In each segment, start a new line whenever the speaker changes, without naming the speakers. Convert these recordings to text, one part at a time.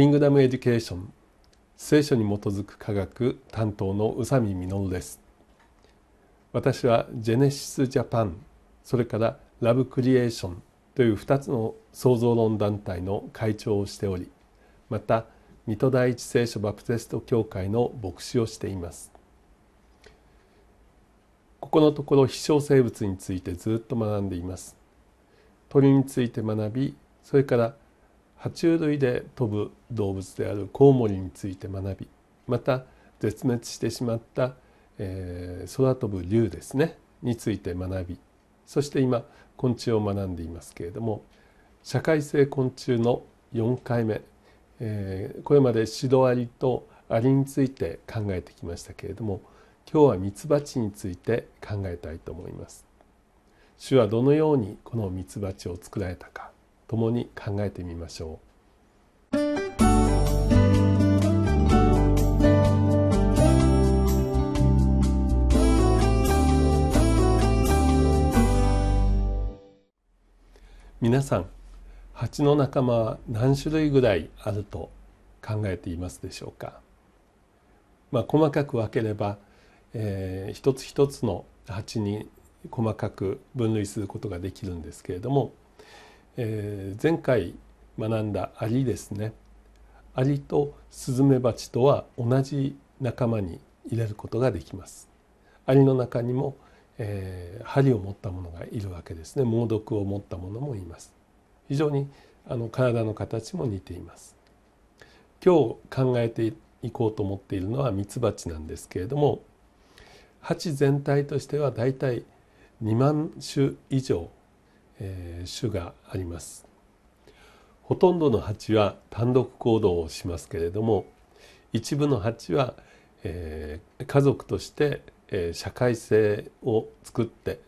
キングダムエデュケーション聖書に基づく科学担当の宇佐美実です私はジェネシスジャパンそれからラブクリエーションという2つの創造論団体の会長をしておりまた水戸第一聖書バプテスト教会の牧師をしていますここのところ飛翔生物についてずっと学んでいます鳥について学びそれから爬虫類で飛ぶ動物であるコウモリについて学びまた絶滅してしまった、えー、空飛ぶ竜ですねについて学びそして今昆虫を学んでいますけれども社会性昆虫の4回目、えー、これまでシドアリとアリについて考えてきましたけれども今日はミツバチについて考えたいと思います。主はどのようにこのミツバチを作られたか共に考えてみましょう。皆さん蜂の仲間は何種類ぐらいあると考えていますでしょうか、まあ、細かく分ければ、えー、一つ一つの蜂に細かく分類することができるんですけれどもえー、前回学んだアリですねアリとスズメバチとは同じ仲間に入れることができます。アリの中にも、えー、針を持ったものがいるわけですね猛毒を持ったものもいます。非常にあの体の形も似ています。今日考えていこうと思っているのはミツバチなんですけれども蜂全体としてはだいたい2万種以上えー、種がありますほとんどの蜂は単独行動をしますけれども一部の蜂は、え家族として、え社会性を作って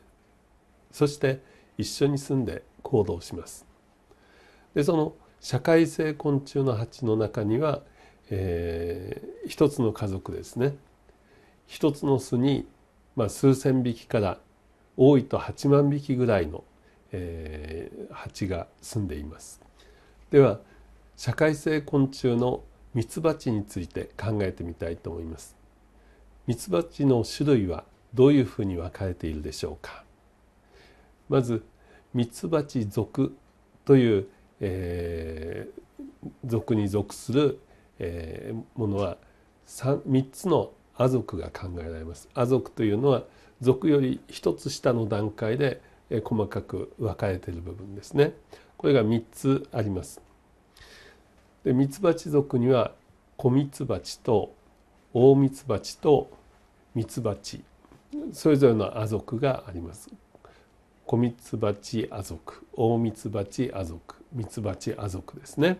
そして一緒に住んで行動しますでその社会性昆虫の蜂の中には、えー、一つの家族ですね一つの巣に、まあ、数千匹から多いと8万匹ぐらいのえー、蜂が住んでいますでは社会性昆虫のミツバチについて考えてみたいと思いますミツバチの種類はどういうふうに分かれているでしょうかまずミツバチ属という、えー、属に属する、えー、ものは 3, 3つのア族が考えられます。ア族というのは族より1つ下の段階で細かく分かれている部分ですねこれが3つあります。でミツバチ族にはコミツバチとオオミツバチとミツバチそれぞれの亜族があります。コミツバチア族オオミツバチア族ミツバチア族ですね。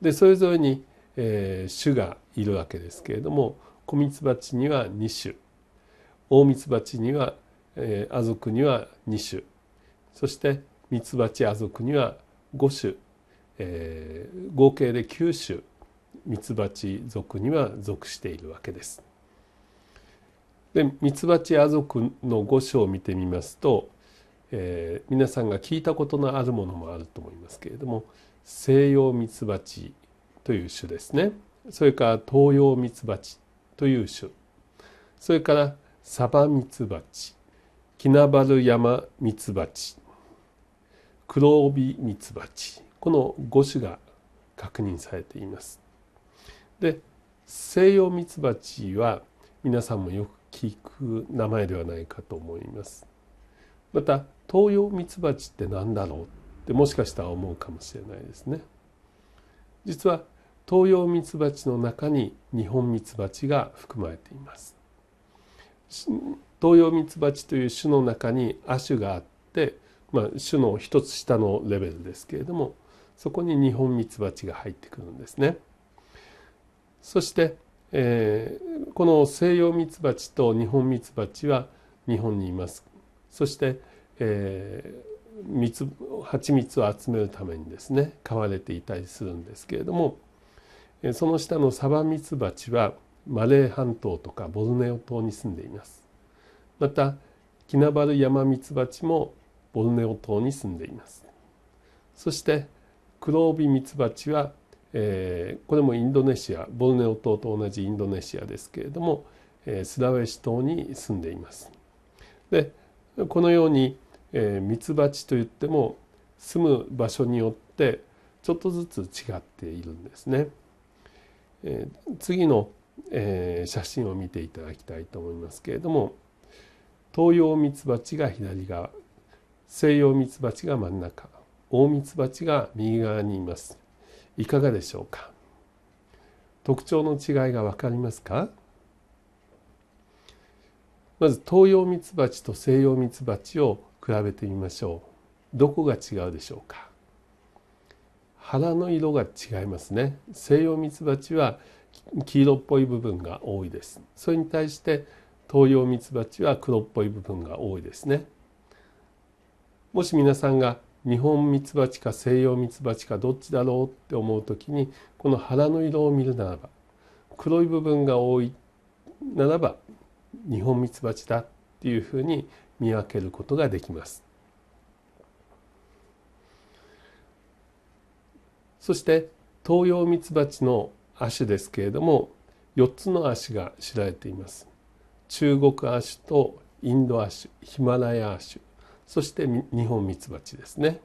でそれぞれに、えー、種がいるわけですけれどもコミツバチには2種オオミツバチにはえー、ア族には2種そしてミツバチア族には5種、えー、合計で9種ミツバチ族には属しているわけです。でミツバチア族の5種を見てみますと、えー、皆さんが聞いたことのあるものもあると思いますけれども西洋ミツバチという種ですねそれから東洋ミツバチという種それからサバミツバチキナバルヤマミツバチ黒帯ミツバチこの5種が確認されています。で西洋ミツバチは皆さんもよく聞く名前ではないかと思います。また東洋ミツバチって何だろうってもしかしたら思うかもしれないですね。実は東洋ミツバチの中に日本ミツバチが含まれています。東洋ミツバチという種の中に亜種があって、まあ、種の一つ下のレベルですけれどもそこに日本ミツバチが入ってくるんですね。そして、えー、この西洋ミツバチと日本ミツバチは日本にいます。そして、えー、蜂蜜を集めるためにですね飼われていたりするんですけれどもその下のサバミツバチはマレー半島とかボルネオ島に住んでいます。またキナバルヤマミツバチもボルネオ島に住んでいますそしてクロービミツバチは、えー、これもインドネシアボルネオ島と同じインドネシアですけれども、えー、スラウェシ島に住んでいますでこのように、えミツバチといっても住む場所によってちょっとずつ違っているんですね、えー、次の、えー、写真を見ていただきたいと思いますけれども東洋ミツバチが左側西洋ミツバチが真ん中大ミツバチが右側にいますいかがでしょうか特徴の違いが分かりますかまず東洋ミツバチと西洋ミツバチを比べてみましょうどこが違うでしょうか腹の色が違いますね西洋ミツバチは黄色っぽい部分が多いですそれに対して東洋ミツバチは黒っぽい部分が多いですね。もし皆さんが日本ミツバチか西洋ミツバチかどっちだろうって思う時にこの腹の色を見るならば黒い部分が多いならば日本ミツバチだっていうふうに見分けることができます。そして東洋ミツバチの足ですけれども4つの足が知られています。中国亜種とインド亜種ヒマラヤ亜種そして日本ミツバチですね。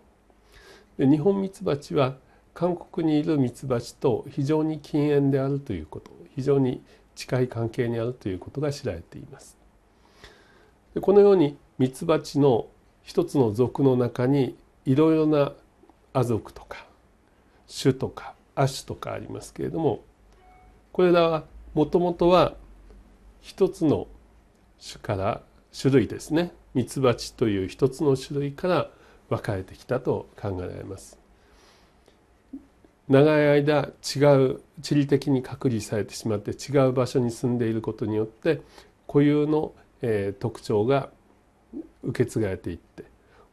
で日本ミツバチは韓国にいるミツバチと非常に近縁であるということ非常に近い関係にあるということが知られています。でこのようにミツバチの一つの属の中にいろいろな亜属とか種とか亜種とかありますけれどもこれらはもともとは一つの種から種類ですねミツバチという一つの種類から分かれてきたと考えられます。長い間違う地理的に隔離されてしまって違う場所に住んでいることによって固有の、えー、特徴が受け継がれていって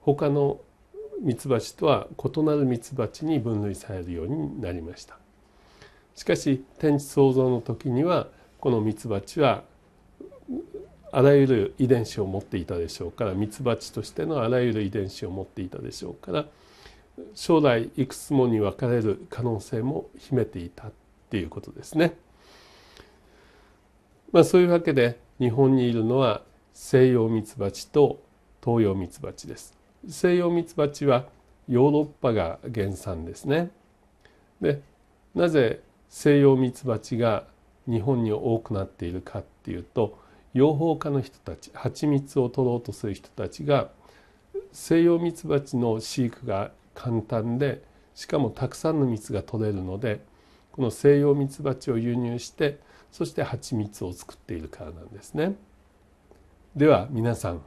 他のミツバチとは異なるミツバチに分類されるようになりました。しかし天地創造の時にはこのミツバチはあらゆる遺伝子を持っていたでしょうからミツバチとしてのあらゆる遺伝子を持っていたでしょうから将来いくつもに分かれる可能性も秘めていたっていうことですね。まあ、そういうわけで日本にいるのは西洋ミツバチと東洋ミツバチです。西洋ミツバチはヨーロッパが原産ですね。でなぜ西洋ミツバチが日本に多くなっているかっていうと養蜂家の人たち蜂蜜を取ろうとする人たちが西洋ミツバチの飼育が簡単でしかもたくさんの蜜が取れるのでこの西洋ミツバチを輸入してそして蜂蜜を作っているからなんですね。では皆さん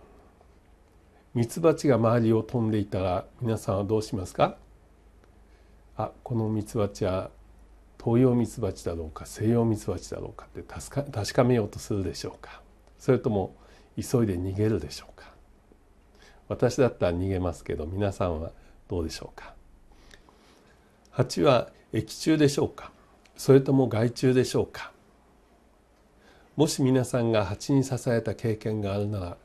ミツバチが周りを飛んでいたら皆さんはどうしますかあこのミツバチは東洋ミツバチだろうか西洋ミツバチだろうかって確かめようとするでしょうかそれとも急いで逃げるでしょうか私だったら逃げますけど皆さんはどうでしょうか蜂は液中でしょうかそれとも害虫でしょうかもし皆さんが蜂に刺された経験があるなら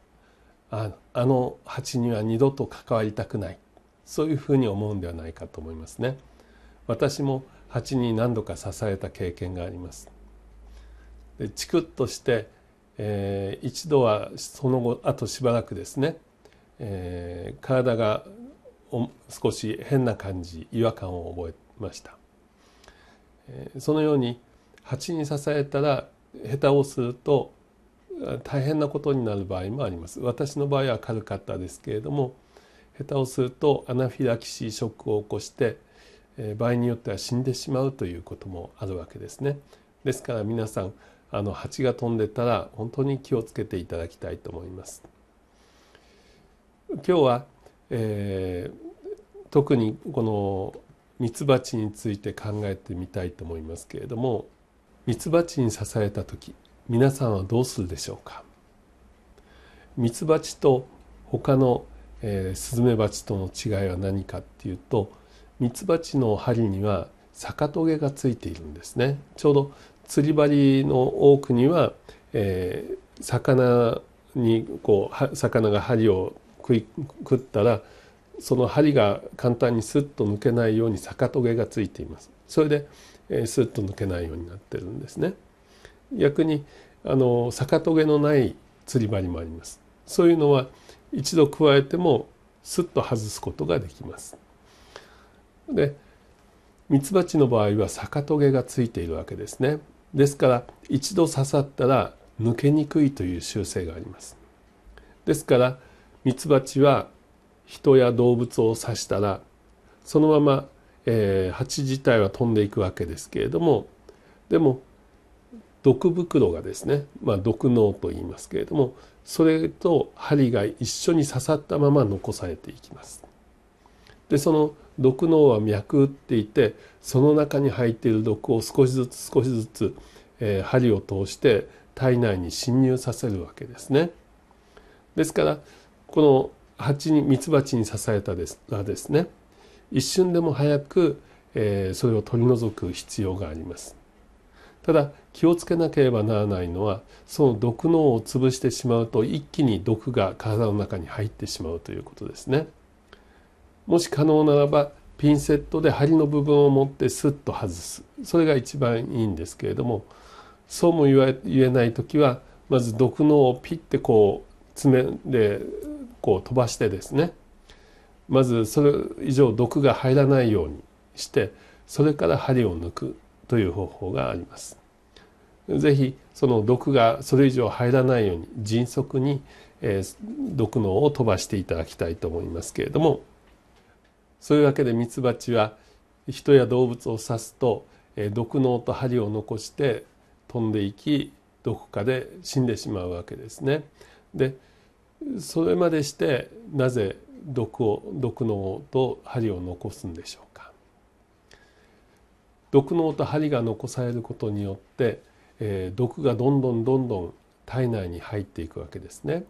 ああの蜂には二度と関わりたくないそういうふうに思うんではないかと思いますね私も蜂に何度か刺された経験がありますでチクッとしてえー、一度はその後あとしばらくですね、えー、体が少し変な感じ違和感を覚えました、えー、そのように蜂に刺されたら下手をすると大変なことになる場合もあります私の場合は軽かったですけれども下手をするとアナフィラキシーショックを起こして、え場合によっては死んでしまうということもあるわけですねですから皆さんあの蜂が飛んでたら本当に気をつけていただきたいと思います。今日は、えー、特にこのミツバチについて考えてみたいと思いますけれどもミツバチに刺された時皆さんはどうするでしょうかミツバチと他の、えー、スズメバチとの違いは何かっていうとミツバチの針には逆トゲがついているんですねちょうど釣り針の多くには、えー、魚にこう魚が針を食い食ったらその針が簡単にスッと抜けないように逆トゲがついています。それで、えー、スッと抜けないようになってるんですね。逆にあの逆トゲのない釣り針もあります。そういうのは一度加えてもスッと外すことができます。でミツバチの場合は逆トゲがついているわけですね。ですから一度刺さったら抜けにくいという習性がありますですからミツバチは人や動物を刺したらそのまま、えー、蜂自体は飛んでいくわけですけれどもでも毒袋がですね、まあ、毒脳と言いますけれどもそれと針が一緒に刺さったまま残されていきます。でその毒脳は脈っていってその中に入っている毒を少しずつ少しずつ、えー、針を通して体内に侵入させるわけですね。ですからこの蜂にミツバチに刺されたですらですね一瞬でも早く、えー、それを取り除く必要があります。ただ気をつけなければならないのはその毒脳を潰してしまうと一気に毒が体の中に入ってしまうということですね。もし可能ならばピンセットで針の部分を持ってスッと外すそれが一番いいんですけれどもそうも言えない時はまず毒のをピッてこう爪でこう飛ばしてですねまずそれ以上毒が入らないようにしてそれから針を抜くという方法があります。ぜひその毒がそれ以上入らないように迅速に、えー、毒のを飛ばしていただきたいと思いますけれども。そういうわけでミツバチは人や動物を刺すと毒のと針を残して飛んでいきどこかで死んでしまうわけですね。でそれまでしてなぜ毒を毒のと針を残すんでしょうか毒のと針が残されることによって、え毒がどんどんどんどん体内に入っていくわけですね。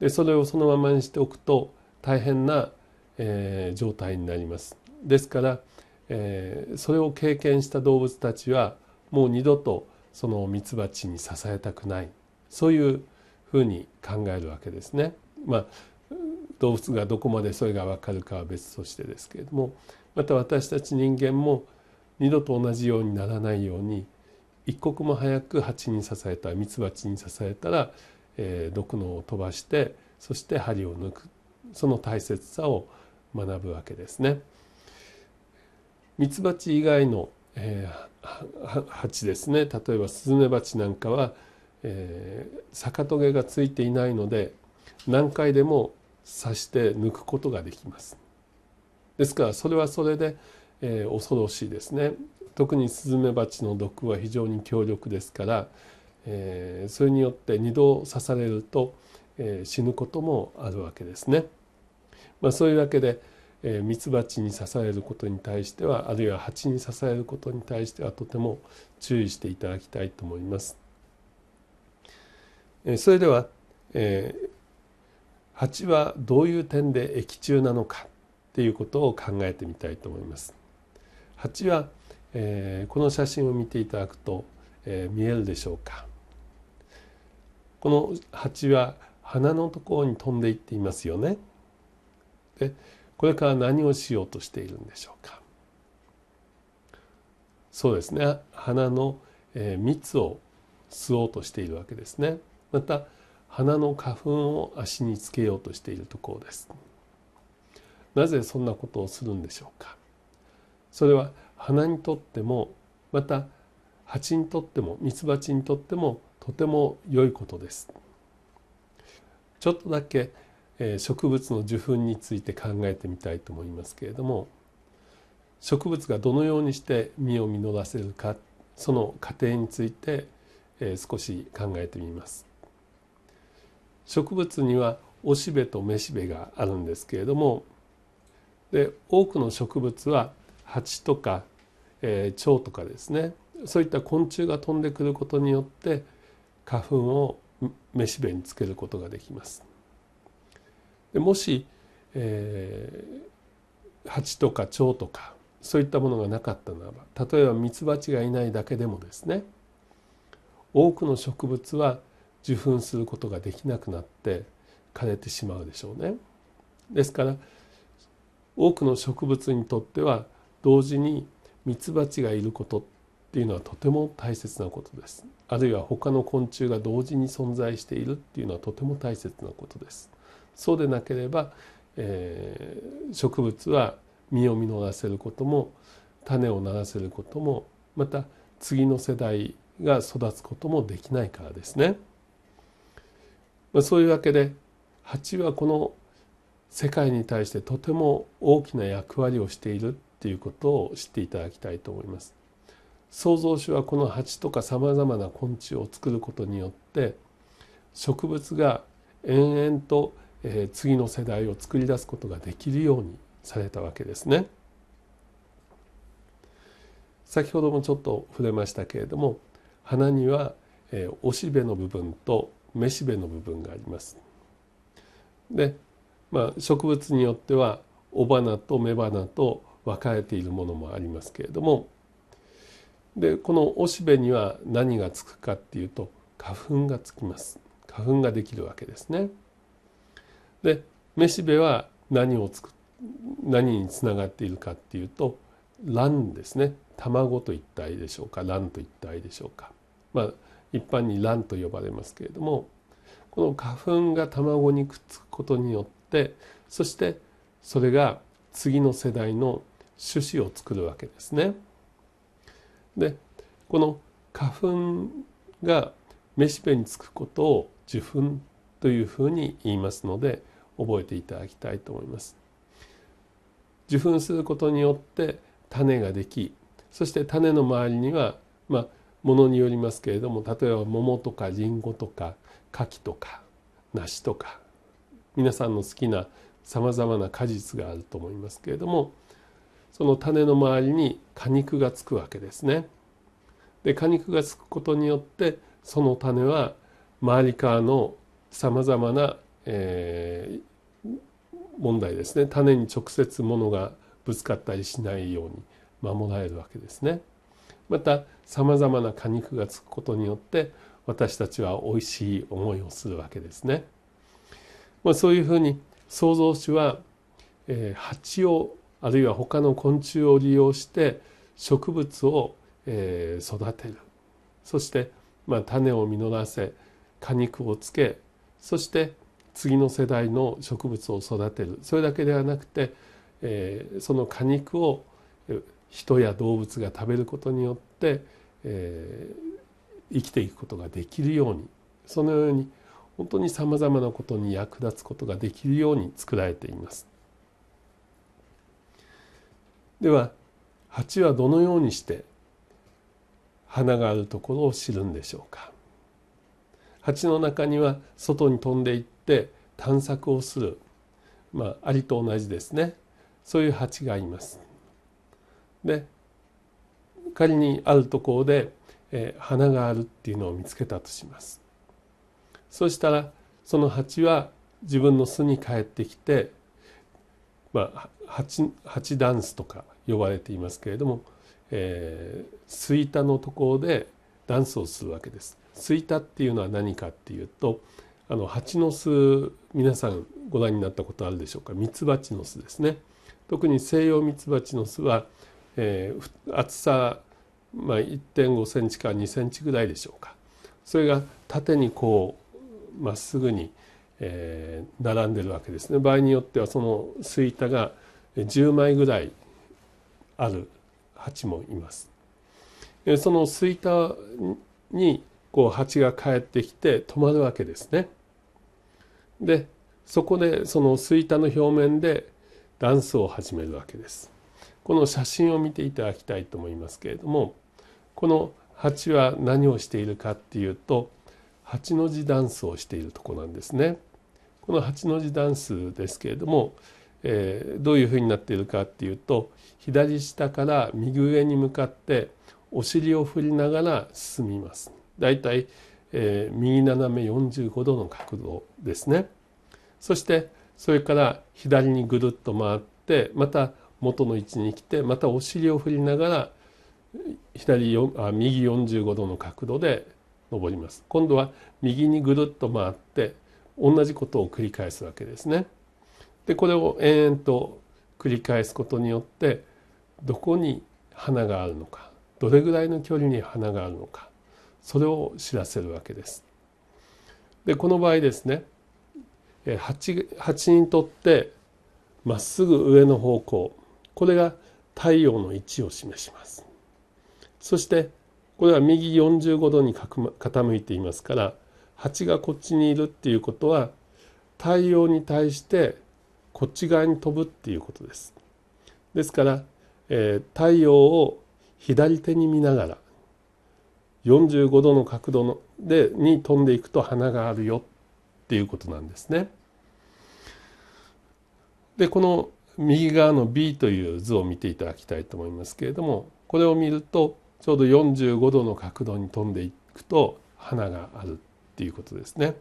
でそれをそのままにしておくと大変なえー、状態になります。ですから、えー、それを経験した動物たちはもう二度とそのミツバチに支えたくないそういうふうに考えるわけですね。まあ動物がどこまでそれが分かるかは別としてですけれどもまた私たち人間も二度と同じようにならないように一刻も早く蜂に刺されたミツバチに刺されたら、えー、毒のを飛ばしてそして針を抜くその大切さを学ぶわけですね。ミツバチ以外の、えー、蜂ですね例えばスズメバチなんかは、えー、逆トゲがついていないので何回でも刺して抜くことができます。ですからそれはそれで、えー、恐ろしいですね。特にスズメバチの毒は非常に強力ですから、えー、それによって2度刺されると、えー、死ぬこともあるわけですね。まあ、そういうわけでミツバチに刺されることに対してはあるいは蜂に刺されることに対してはとても注意していただきたいと思います。えそれでは、えー、蜂はどういう点で液中なのかっていうことを考えてみたいと思います。蜂は、えー、この写真を見ていただくと、えー、見えるでしょうか。この蜂は花のところに飛んでいっていますよね。でこれから何をしようとしているんでしょうかそうですね花の、え蜜を吸おうとしているわけですねまた花の花粉を足につけようとしているところですなぜそんなことをするんでしょうかそれは花にとってもまた蜂にとってもミツバチにとってもとても良いことですちょっとだけえ植物の受粉について考えてみたいと思いますけれども植物がどのようにして実を実らせるかその過程について、え少し考えてみます。植物にはおしべとめしべがあるんですけれどもで多くの植物は蜂とか、えー、蝶とかですねそういった昆虫が飛んでくることによって花粉をめしべにつけることができます。もし、えー、蜂とか蝶とかそういったものがなかったならば例えばミツバチがいないだけでもですね多くの植物は受粉することができなくなって枯れてしまうでしょうね。ですから多くの植物にとっては同時にミツバチがいることっていうのはとても大切なことです。あるいは他の昆虫が同時に存在しているっていうのはとても大切なことです。そうでなければ、えー、植物は実を見逃せることも種を流せることもまた次の世代が育つこともできないからですね。まあ、そういうわけで蜂はこの世界に対してとても大きな役割をしているっていうことを知っていただきたいと思います。創造主はこの蜂とかさまざまな昆虫を作ることによって植物が延々とえ次の世代を作り出すことができるようにされたわけですね。先ほどもちょっと触れましたけれども花には、えおしべの部分とめしべの部分があります。で、まあ、植物によっては雄花と雌花と分かれているものもありますけれどもでこのおしべには何がつくかっていうと花粉がつきます花粉ができるわけですね。でめしべは何をつく何につながっているかっていうと卵ですね卵と一体でしょうか卵と一体でしょうかまあ一般に卵と呼ばれますけれどもこの花粉が卵にくっつくことによってそしてそれが次の世代の種子を作るわけですね。でこの花粉がめしべにつくことを受粉というふうに言いますので覚えていただきたいと思います。受粉することによって種ができそして種の周りにはまあものによりますけれども例えば桃とかりんごとか柿とか梨とか皆さんの好きなさまざまな果実があると思いますけれどもその種の周りに果肉がつくわけですね。で果肉がつくことによってその種は周りからのさまざまなえー、問題ですね種に直接物がぶつかったりしないように守られるわけですね。またさまざまな果肉がつくことによって私たちは美味しい思いをするわけですね。まあ、そういうふうに創造主は、えー、蜂をあるいは他の昆虫を利用して植物を、えー、育てるそして、まあ、種を実らせ果肉をつけそして次の世代の植物を育てるそれだけではなくて、えー、その果肉を人や動物が食べることによって、えー、生きていくことができるようにそのように本当にさまざまなことに役立つことができるように作られています。では蜂はどのようにして花があるところを知るんでしょうか。蜂の中には外に飛んでいっって探索をする、まあ、アリと同じですねそういう蜂がいます。で仮にあるところで、えー、花があるっていうのを見つけたとします。そしたらその蜂は自分の巣に帰ってきて、まあ、蜂蜂ダンスとか呼ばれていますけれども、えー、スイタのところでダンスをするわけです。スイタっていうのは何かっていうと、あの蜂の巣皆さんご覧になったことあるでしょうかミツバチの巣ですね。特に西洋ミツバチの巣は、えー、厚さ、まあ、1.5センチから2センチぐらいでしょうかそれが縦にこうまっすぐに、えー、並んでるわけですね場合によってはそのスイタが10枚ぐらいある蜂もいます。そのスイタにこう蜂が帰ってきて止まるわけですね。でそこでその吹田の表面でダンスを始めるわけです。この写真を見ていただきたいと思いますけれどもこの蜂は何をしているかっていうと8の字ダンスをしているとこなんですね。この8の字ダンスですけれども、えー、どういうふうになっているかっていうと左下から右上に向かってお尻を振りながら進みます。だいたい、えー、右斜め45度の角度ですね。そしてそれから左にぐるっと回ってまた元の位置に来てまたお尻を振りながら左あ右45度の角度で登ります。今度は右にぐるっと回って同じことを繰り返すわけですね。でこれを延々と繰り返すことによってどこに花があるのかどれぐらいの距離に花があるのかそれを知らせるわけです。でこの場合ですね蜂蜂にとってまっすぐ上の方向これが太陽の位置を示します。そしてこれは右45度に傾いていますから蜂がこっちにいるっていうことは太陽に対してこっち側に飛ぶっていうことです。ですから、えー、太陽を左手に見ながら45度の角度のでに飛んでいくと花があるよっていうことなんですね。でこの右側の B という図を見ていただきたいと思いますけれどもこれを見るとちょうど45度の角度に飛んでいくと花があるっていうことですね。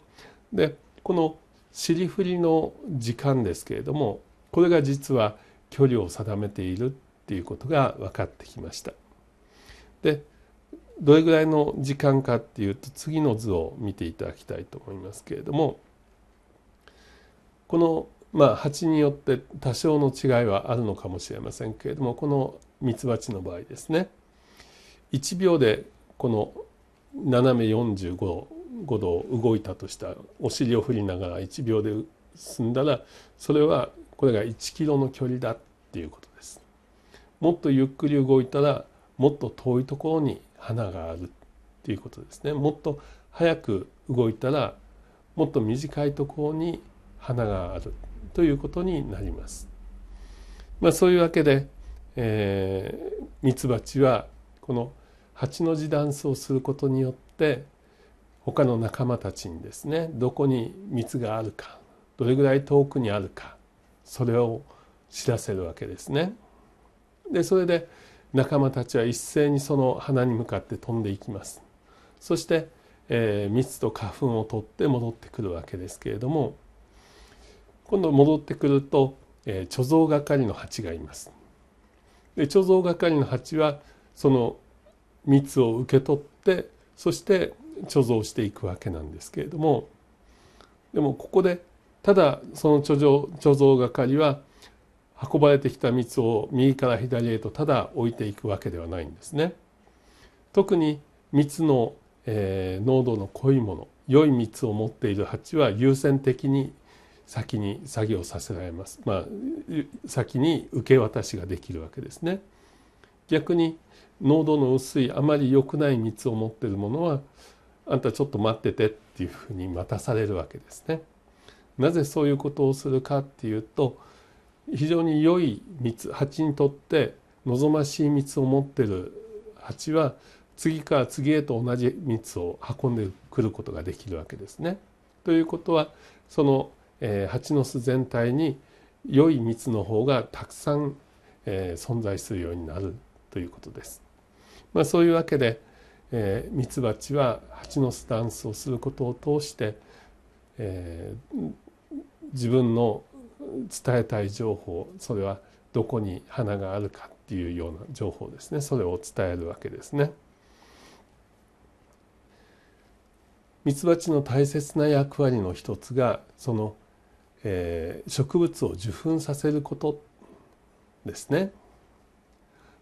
でこの尻振りの時間ですけれどもこれが実は距離を定めているっていうことが分かってきました。でどれぐらいの時間かっていうと次の図を見ていただきたいと思いますけれどもこのまあ蜂によって多少の違いはあるのかもしれませんけれどもこのミツバチの場合ですね1秒でこの斜め45度5度動いたとしたお尻を振りながら1秒で進んだらそれはこれが1キロの距離だっていうことです。もっとゆっくり動いたらもっと遠いところに花があるっていうことですねもっと早く動いたらもっと短いところに花があるということになります。まあ、そういうわけで、えー、ミツバチはこの8の字ダンスをすることによって他の仲間たちにですねどこに蜜があるかどれぐらい遠くにあるかそれを知らせるわけですね。でそれで仲間たちは一斉にその花に向かって飛んでいきますそして、えー、蜜と花粉を取って戻ってくるわけですけれども今度戻ってくると、えー、貯蔵係の蜂がいますで貯蔵係の蜂はその蜜を受け取ってそして貯蔵していくわけなんですけれどもでもここでただその貯蔵貯蔵係は運ばれてきた蜜を右から左へとただ置いていくわけではないんですね。特に蜜の、えー、濃度の濃いもの良い蜜を持っている蜂は優先的に先に作業させられます、まあ、先に受け渡しができるわけですね。逆に濃度の薄いあまり良くない蜜を持ってるものはあんたちょっと待っててっていうふうに待たされるわけですね。なぜそういうことをするかっていうと非常に良い蜜蜂にとって望ましい蜜を持ってる蜂は次から次へと同じ蜜を運んでくることができるわけですね。ということはその、えー、蜂の巣全体に良い蜜の方がたくさん、えー、存在するようになるということです。まあ、そういうわけで、えー、ミツバチは蜂のスタンスをすることを通して、えー、自分の伝えたい情報それはどこに花があるかっていうような情報ですねそれを伝えるわけですね。ミツバチの大切な役割の一つがその、えー、植物を受粉させることですね。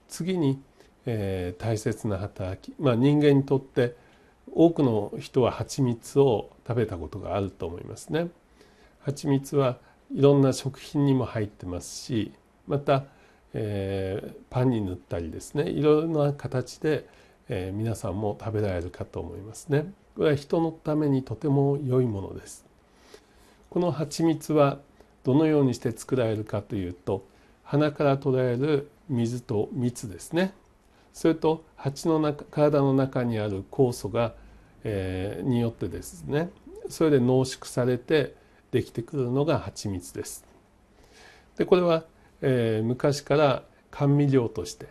次に、えー、大切な働き、まあ、人間にとって多くの人は蜂蜜を食べたことがあると思いますね。蜂蜜はいろんな食品にも入ってますしまた、えー、パンに塗ったりですねいろんな形で、えー、皆さんも食べられるかと思いますね。これは人のためにとても良いものです。この蜂蜜はどのようにして作られるかというと鼻から取られる水と蜜ですねそれと蜂の中体の中にある酵素が、えー、によってですねそれで濃縮されてできてくるのが蜂蜜です。でこれは、えー、昔から甘味料として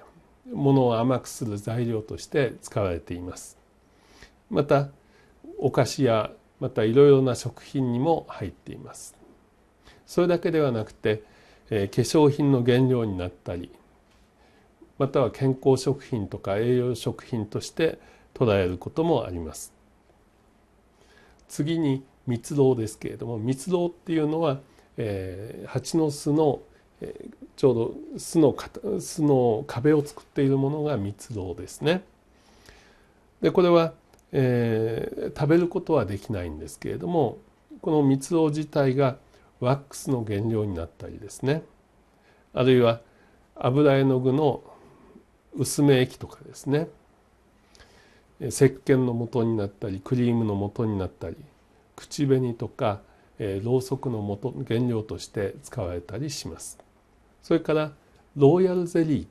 ものを甘くする材料として使われています。またお菓子やまたいろいろな食品にも入っています。それだけではなくて、えー、化粧品の原料になったりまたは健康食品とか栄養食品として捉えることもあります。次に蜜蝋ですけれども蜜蝋っていうのは、えー、蜂の巣の、えー、ちょうど巣の巣の壁を作っているものが蜜蝋ですね。でこれは、えー、食べることはできないんですけれどもこの蜜蝋自体がワックスの原料になったりですねあるいは油絵の具の薄め液とかですね石鹸の元になったりクリームの元になったり口紅とか、えー、ろうそくの元原料として使われたりしますそれからロイヤルゼリーっ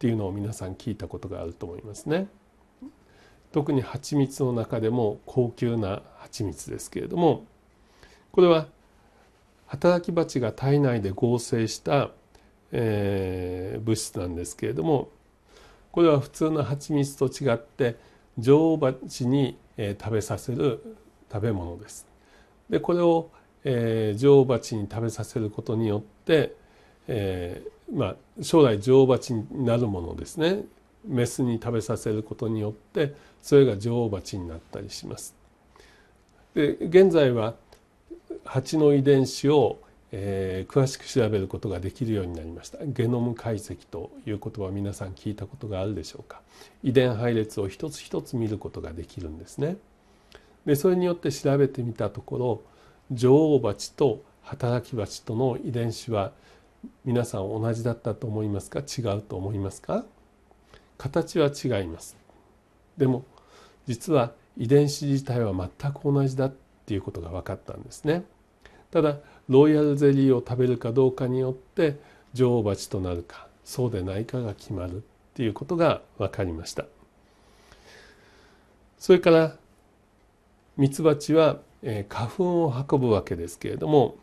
ていうのを皆さん聞いたことがあると思いますね特に蜂蜜の中でも高級な蜂蜜ですけれどもこれは働き蜂が体内で合成した、えー、物質なんですけれどもこれは普通の蜂蜜と違って女王蜂に、えー、食べさせる食べ物です。でこれを、えー、女王蜂に食べさせることによって、えー、まあ、将来女王蜂になるものですねメスに食べさせることによってそれが女王蜂になったりします。で現在は蜂の遺伝子を、えー、詳しく調べることができるようになりましたゲノム解析という言葉皆さん聞いたことがあるでしょうか遺伝配列を一つ一つ見ることができるんですねでそれによって調べてみたところ女王蜂と働き蜂との遺伝子は皆さん同じだったと思いますか違うと思いますか形は違いますでも実は遺伝子自体は全く同じだっていうことが分かったんですねただロイヤルゼリーを食べるかどうかによって女王蜂となるかそうでないかが決まるっていうことが分かりましたそれからミツバチは、え花粉を運ぶわけですけれども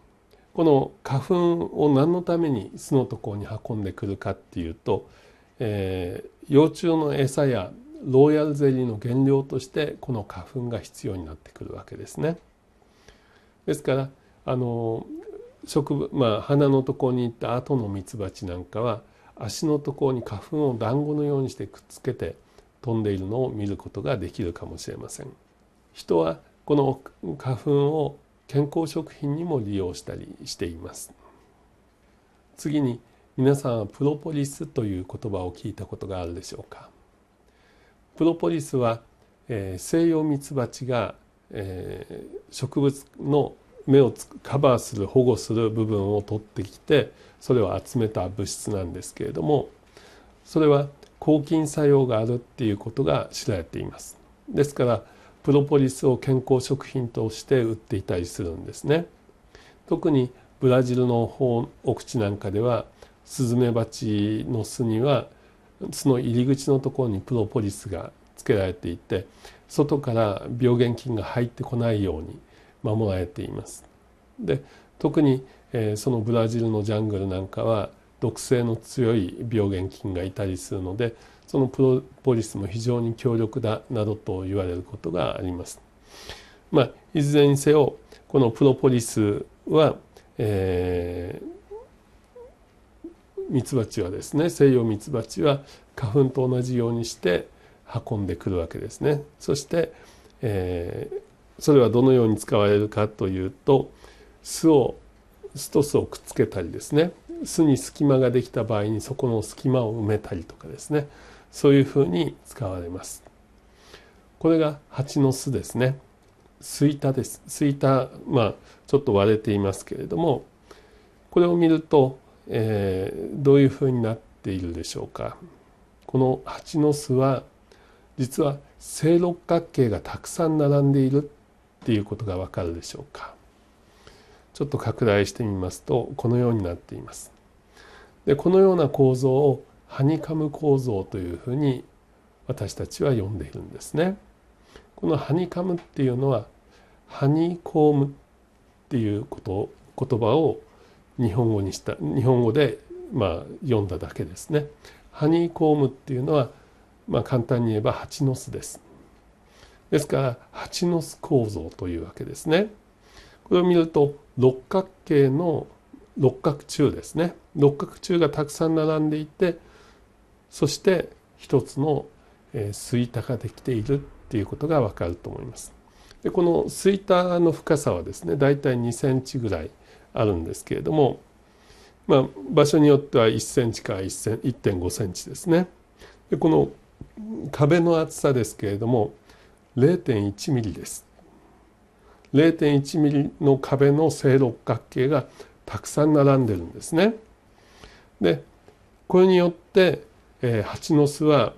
この花粉を何のために巣のところに運んでくるかっていうと、えー、幼虫の餌やローヤルゼリーの原料としてこの花粉が必要になってくるわけですね。ですからあの植まあ、花のところに行った後のミツバチなんかは足のところに花粉を団子のようにしてくっつけて飛んでいるのを見ることができるかもしれません。人はこの花粉を健康食品にも利用したりしています次に皆さんはプロポリスという言葉を聞いたことがあるでしょうかプロポリスは、えー、西洋ミツバチが、えー、植物の芽をカバーする保護する部分を取ってきてそれを集めた物質なんですけれどもそれは抗菌作用があるっていうことが知られていますですからプロポリスを健康食品として売っていたりするんですね特にブラジルの方お口なんかではスズメバチの巣には巣の入り口のところにプロポリスがつけられていて外から病原菌が入ってこないように守られています。で特に、えー、そのブラジルのジャングルなんかは毒性の強い病原菌がいたりするのでそのプロポリスも非常に強力だなどと言われることがあります。まあ、いずれにせよこのプロポリスは、えー、ミツバチはですね西洋ミツバチは花粉と同じようにして運んでくるわけですね。そして、えー、それはどのように使われるかというと巣を巣と巣をくっつけたりですね巣に隙間ができた場合にそこの隙間を埋めたりとかですねそういうふうに使われます。これが蜂の巣ですね。スイタです。スイタ、まあ、ちょっと割れていますけれども、これを見ると、えー、どういうふうになっているでしょうか。この蜂の巣は、実は正六角形がたくさん並んでいるっていうことがわかるでしょうか。ちょっと拡大してみますと、このようになっています。で、このような構造をハニカム構造というふうに私たちは呼んでいるんですね。このハニカムっていうのはハニコームっていうこと言葉を日本語にした日本語でまあ読んだだけですね。ハニコームっていうのはまあ簡単に言えば蜂の巣です。ですから蜂の巣構造というわけですね。これを見ると六角形の六角柱ですね。六角柱がたくさん並んでいてそして一つの水田ができているっていうことがわかると思います。でこの水田の深さはですね大体2センチぐらいあるんですけれども、まあ、場所によっては1センチから1.5センチですね。でこの壁の厚さですけれども0.1ミリです。0.1ミリの壁の正六角形がたくさん並んでるんですね。でこれによってえ蜂の巣は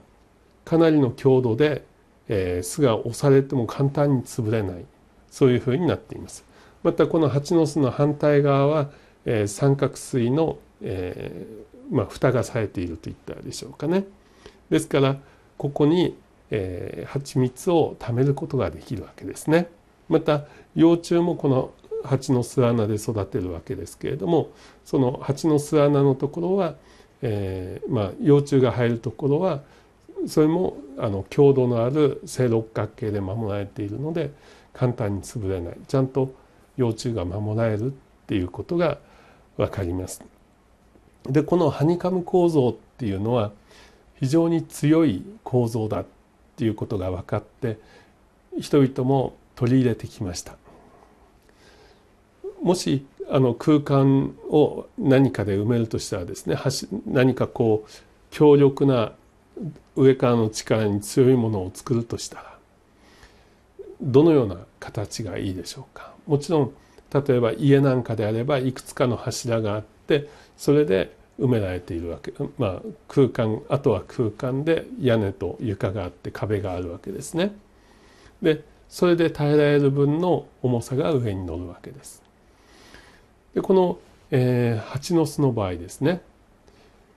かなりの強度で、え巣が押されても簡単に潰れないそういうふうになっています。またこの蜂の巣の反対側は、え三角錐の、えーまあ、蓋がされているといったでしょうかね。ですからここに、えー、蜂蜜を貯めることができるわけですね。また幼虫もこの蜂の巣穴で育てるわけですけれどもその蜂の巣穴のところはえーまあ、幼虫が入るところはそれもあの強度のある正六角形で守られているので簡単に潰れないちゃんと幼虫が守られるっていうことが分かります。でこのハニカム構造っていうのは非常に強い構造だっていうことが分かって人々も取り入れてきました。もしあの空間を何かで埋めるとしたらですね何かこう強力な上からの力に強いものを作るとしたらどのような形がいいでしょうかもちろん例えば家なんかであればいくつかの柱があってそれで埋められているわけ、まあ、空間あとは空間で屋根と床があって壁があるわけですね。でそれで耐えられる分の重さが上に乗るわけです。でこの、えー、蜂の巣の場合ですね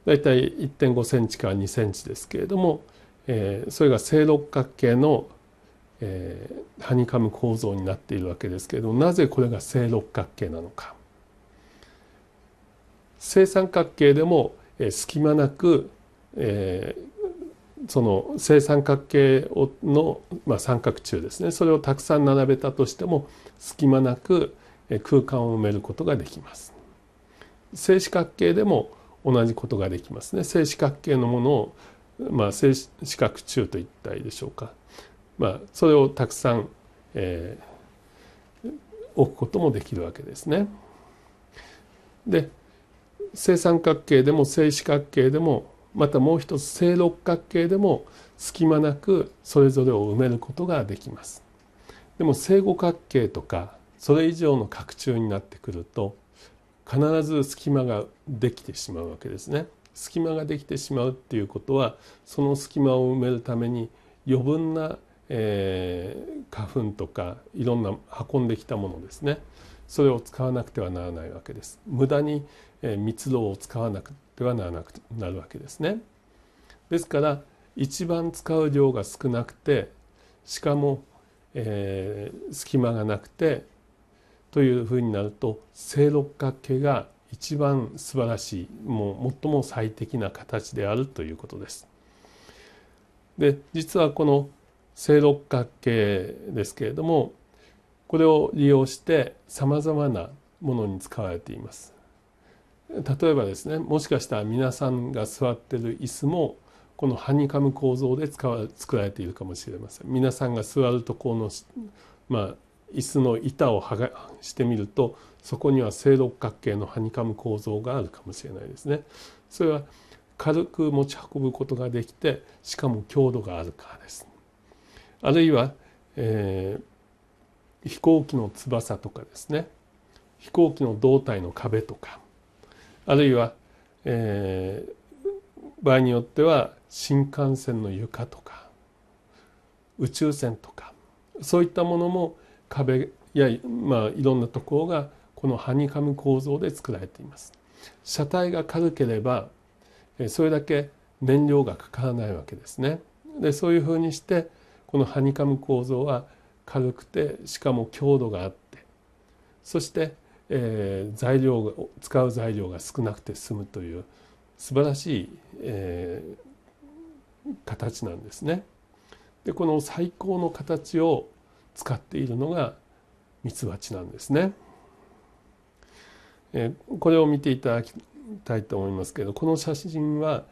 だいたい1.5センチから2センチですけれども、えー、それが正六角形の、えー、ハニカム構造になっているわけですけれどもなぜこれが正六角形なのか正三角形でも、えー、隙間なく、えー、その正三角形の、まあ、三角柱ですねそれをたくさん並べたとしても隙間なく、空間を埋めることができます正四角形でも同じことができますね正四角形のものを、まあ、正四角柱と言ったりでしょうか、まあ、それをたくさん、えー、置くこともできるわけですね。で正三角形でも正四角形でもまたもう一つ正六角形でも隙間なくそれぞれを埋めることができます。でも正五角形とかそれ以上の拡張になってくると必ず隙間ができてしまうわけですね。隙間ができてしまうっていうことはその隙間を埋めるために余分な、えー、花粉とかいろんな運んできたものですねそれを使わなくてはならないわけです無駄に、えー、密度を使わなくてはならなくなるわけですねですから一番使う量が少なくてしかも、えー、隙間がなくてというふうになると正六角形が一番素晴らしいもう最も最適な形であるということです。で実はこの正六角形ですけれどもこれを利用してさまざまなものに使われています。例えばですねもしかしたら皆さんが座っている椅子もこのハニカム構造で使わ作られているかもしれません。皆さんが座るとこの、まあ、椅子の板を剥がしてみるとそこには正六角形のハニカム構造があるかもしれないですね。それは軽く持ち運ぶことができてしかも強度があるからです。あるいは、えー、飛行機の翼とかですね飛行機の胴体の壁とかあるいは、えー、場合によっては新幹線の床とか宇宙船とかそういったものも壁や、まあ、いろんなところがこのハニカム構造で作られています。車体が軽ければそれだけ燃料がかからないわけですね。でそういうふうにしてこのハニカム構造は軽くてしかも強度があってそして、えー、材料が使う材料が少なくて済むという素晴らしい、えー、形なんですね。でこの最高の形を使っているのがミツバチなんですね。えこれを見ていただきたいと思いますけどこの写真は、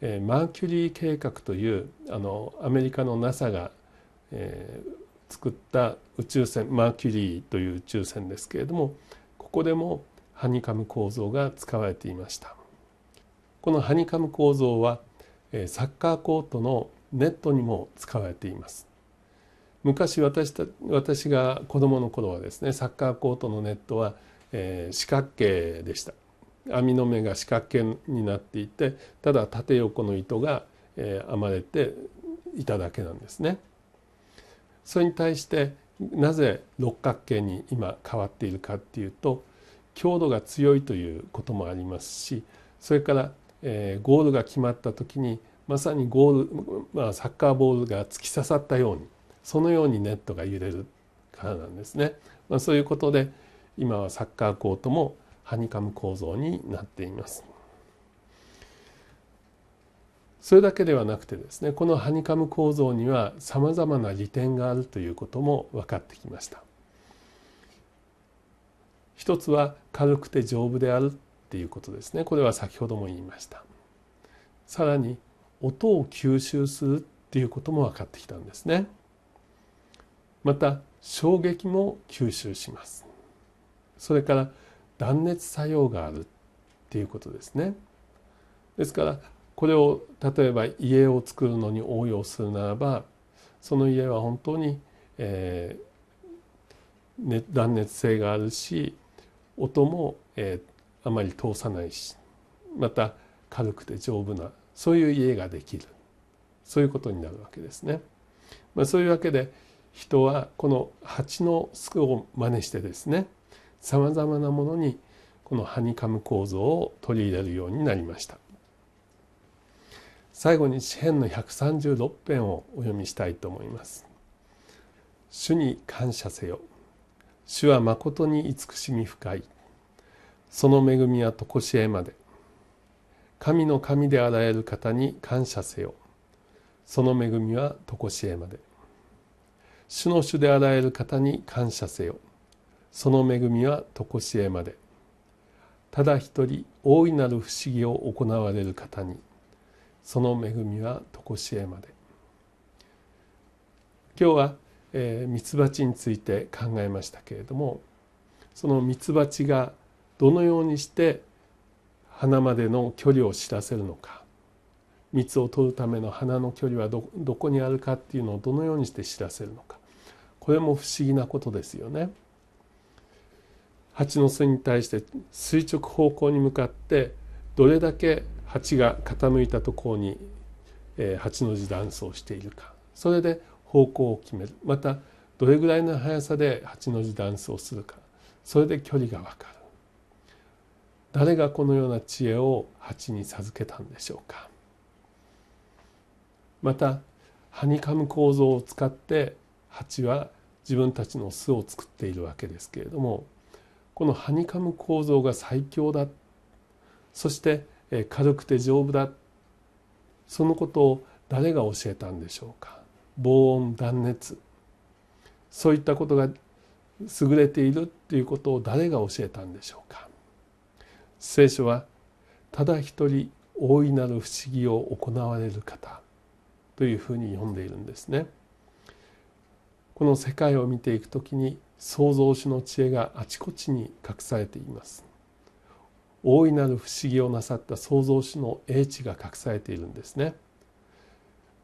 えマーキュリー計画というあのアメリカの NASA が、えー、作った宇宙船マーキュリーという宇宙船ですけれどもここでもハニカム構造が使われていました。このハニカム構造はサッカーコートのネットにも使われています。昔私た私が子どもの頃はですねサッカーコートのネットは、えー、四角形でした網の目が四角形になっていてただ縦横の糸が、えー、編まれていただけなんですね。それに対してなぜ六角形に今変わっているかっていうと強度が強いということもありますしそれから、えー、ゴールが決まった時にまさにゴール、まあ、サッカーボールが突き刺さったようにそのようにネットが揺れるからなんですね。まあ、そういうことで今はサッカーコートもハニカム構造になっています。それだけではなくてですねこのハニカム構造にはさまざまな利点があるということも分かってきました。一つは軽くて丈夫であるっていうことですねこれは先ほども言いました。さらに音を吸収するっていうことも分かってきたんですね。また衝撃も吸収しますそれから断熱作用があるっていうことですねですからこれを例えば家を作るのに応用するならばその家は本当に、えーね、断熱性があるし音も、えー、あまり通さないしまた軽くて丈夫なそういう家ができるそういうことになるわけですね。まあ、そういうわけで人はこの蜂の巣を真似してですねさまざまなものにこのハニカム構造を取り入れるようになりました最後に詩編の136編をお読みしたいと思います「主に感謝せよ」「主はまことに慈しみ深い」「その恵みは常しえまで」「神の神であらゆる方に感謝せよ」「その恵みは常しえまで」主の主であらゆる方に感謝せよその恵みは常しえまでただ一人大いなる不思議を行われる方にその恵みは常しえまで今日はミツバチについて考えましたけれどもそのミツバチがどのようにして花までの距離を知らせるのか蜜を取るための花の距離はどこにあるかっていうのをどのようにして知らせるのかこれも不思議なことですよね。蜂の巣に対して垂直方向に向かってどれだけ蜂が傾いたところに、えー、蜂の字断層しているかそれで方向を決めるまたどれぐらいの速さで蜂の字断層するかそれで距離が分かる誰がこのような知恵を蜂に授けたんでしょうか。またハニカム構造を使って蜂は自分たちの巣を作っているわけですけれどもこのハニカム構造が最強だそして軽くて丈夫だそのことを誰が教えたんでしょうか防音断熱そういったことが優れているっていうことを誰が教えたんでしょうか聖書はただ一人大いなる不思議を行われる方というふうに読んでいるんですね。この世界を見ていくときに創造主の知恵があちこちに隠されています。大いなる不思議をなさった創造主の英知が隠されているんですね。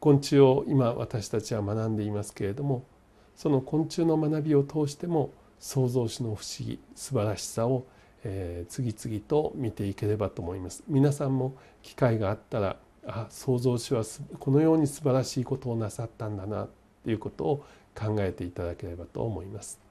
昆虫を今私たちは学んでいますけれどもその昆虫の学びを通しても創造主の不思議素晴らしさを、えー、次々と見ていければと思います。皆さんも機会があったらあ創造主はこのように素晴らしいことをなさったんだなということを考えていただければと思います。